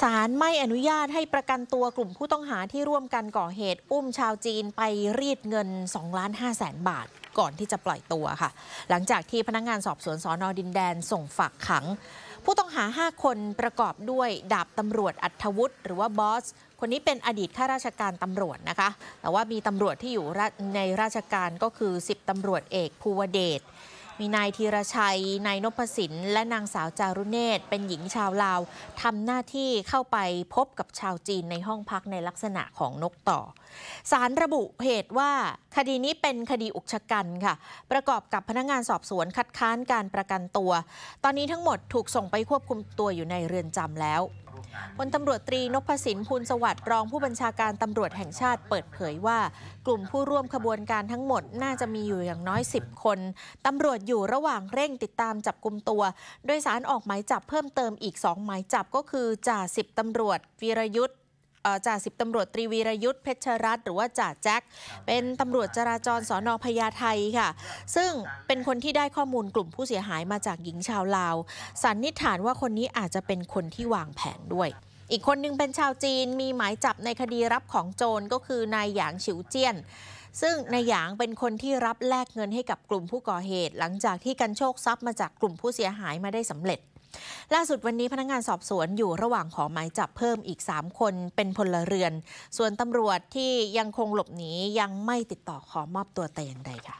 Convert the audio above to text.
ศาลไม่อนุญาตให้ประกันตัวกลุ่มผู้ต้องหาที่ร่วมกันก่อเหตุอุ้มชาวจีนไปรีดเงิน2ล้าน5แสนบาทก่อนที่จะปล่อยตัวค่ะ หลังจากที่พนักงงานสอบสวนสอนอดินแดนส่งฝากขัง ผู้ต้องหา 5 คนประกอบด้วยดาบตำรวจอัธวุฒิหรือว่าบอส คนนี้เป็นอดีตข้าราชการตำรวจนะคะ แต่ว่ามีตำรวจที่อยู่ในราชการก็คือ 10ตำรวจเอกภูวเดชมีนายธีรชัย นายนพสินและนางสาวจารุเนศเป็นหญิงชาวลาวทำหน้าที่เข้าไปพบกับชาวจีนในห้องพักในลักษณะของนกต่อ สารระบุเหตุว่า คดีนี้เป็นคดีอุกชะกันค่ะ ประกอบกับพนักงงานสอบสวนคัดค้านการประกันตัว ตอนนี้ทั้งหมดถูกส่งไปควบคุมตัวอยู่ในเรือนจำแล้วพลตำรวจตรีนพสินภูลสวัสดิ์รองผู้บัญชาการตำรวจแห่งชาติเปิดเผยว่า กลุ่มผู้ร่วมขบวนการทั้งหมดน่าจะมีอยู่อย่างน้อย 10 คนตำรวจอยู่ระหว่างเร่งติดตามจับกลุ่มตัว โดยสารออกหมายจับเพิ่มเติมอีก2หมายจับก็คือ จ่าสิบตำรวจวีรยุทธ์จ่าสิบตำรวจตรีวีรยุทธ์เพชรรัตน์หรือว่าจ่าแจ็คเป็นตำรวจจราจรสอนอพญาไทค่ะ ซึ่งเป็นคนที่ได้ข้อมูลกลุ่มผู้เสียหายมาจากหญิงชาวลาว สันนิษฐานว่าคนนี้อาจจะเป็นคนที่วางแผนด้วย อีกคนนึงเป็นชาวจีน มีหมายจับในคดีรับของโจรก็คือนายหยางฉิวเจี้ยน ซึ่งนายหยางเป็นคนที่รับแลกเงินให้กับกลุ่มผู้ก่อเหตุ หลังจากที่กันโชคทรัพย์มาจากกลุ่มผู้เสียหายมาได้สำเร็จล่าสุดวันนี้พนักงงานสอบสวนอยู่ระหว่างขอหมายจับเพิ่มอีก 3 คนเป็นพลเรือน ส่วนตำรวจที่ยังคงหลบหนียังไม่ติดต่อขอมอบตัวแต่อย่างใดค่ะ